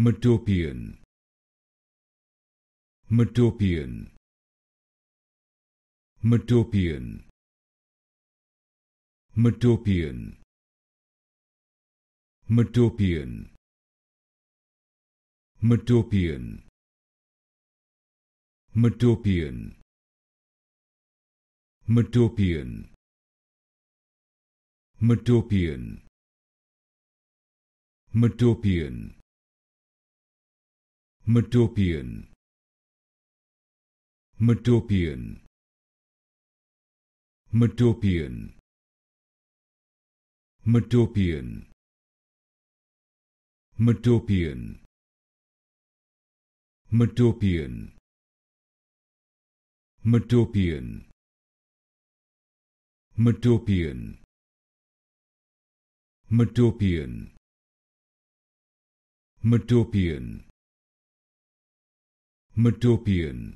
Metopian Metopian Metopian Metopian Metopian Metopian Metopian Metopian Metopian Metopian Metopian Metopian Metopian Metopian Metopian Metopian Metopian Metopian Metopian Metopian Metopian